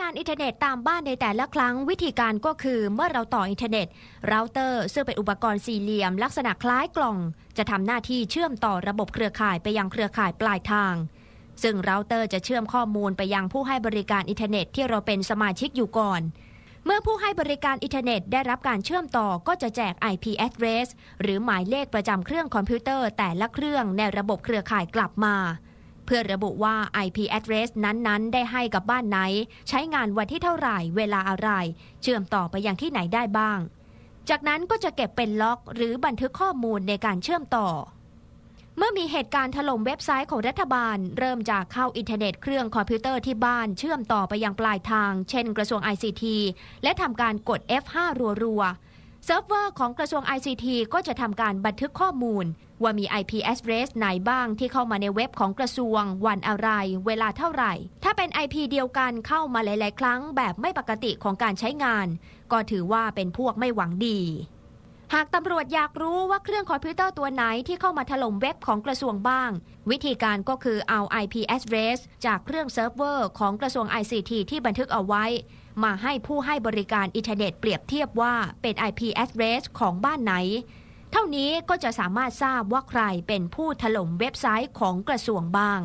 งานอินเทอร์เน็ตตามบ้านในแต่ละครั้งวิธีการก็คือ เมื่อเราต่ออินเทอร์เน็ต เราเตอร์ซึ่งเป็นอุปกรณ์สี่เหลี่ยม ลักษณะคล้ายกล่อง จะทำหน้าที่เชื่อมต่อระบบเครือข่ายไปยังเครือข่ายปลายทาง ซึ่งเราเตอร์จะเชื่อมข้อมูลไปยังผู้ให้บริการอินเทอร์เน็ตที่เราเป็นสมาชิกอยู่ก่อน เมื่อผู้ให้บริการอินเทอร์เน็ตได้รับการเชื่อมต่อก็จะแจก IP address หรือหมายเลขประจำเครื่องคอมพิวเตอร์แต่ละเครื่องในระบบเครือข่ายกลับมาเพื่อระบุว่า IP address นั้นๆ ได้ให้กับบ้านไหน ใช้งานวันที่เท่าไหร่ เวลาอะไร เชื่อมต่อไปอยังที่ไหนได้บ้าง จากนั้นก็จะเก็บเป็นล็อกหรือบันทึกข้อมูลในการเชื่อมต่อ เมื่อมีเหตุการณ์ถล่มเว็บไซต์ของรัฐบาลเริ่มจากเข้าอินเทอร์เน็ตเครื่องคอมพิวเตอร์ที่บ้านเชื่อมต่อไปอยังปลายทาง เช่น กระทรวง ICT และทำการกด F5 รัวๆ เซิร์ฟเวอร์ของกระทรวง ICT ก็จะทำการบันทึกข้อมูลว่ามี IP address ไหนบ้างที่เข้ามาในเว็บของกระทรวง วันอะไร เวลาเท่าไหร่ ถ้าเป็น IP เดียวกันเข้ามาหลาย ๆ ครั้ง แบบไม่ปกติของการใช้งาน ก็ถือว่าเป็นพวกไม่หวังดี หากตำรวจอยากรู้ว่าเครื่องคอมพิวเตอร์ตัวไหนที่เข้ามาถล่มเว็บของกระทรวงบ้าง วิธีการก็คือเอา IP address จากเครื่องเซิร์ฟเวอร์ของกระทรวง ICT ที่บันทึกเอาไว้ มาให้ผู้ให้บริการอินเทอร์เน็ตเปรียบเทียบว่าเป็น IP address ของบ้านไหนเท่านี้ก็จะสามารถทราบว่าใครเป็นผู้ถล่มเว็บไซต์ของกระทรวงบ้าง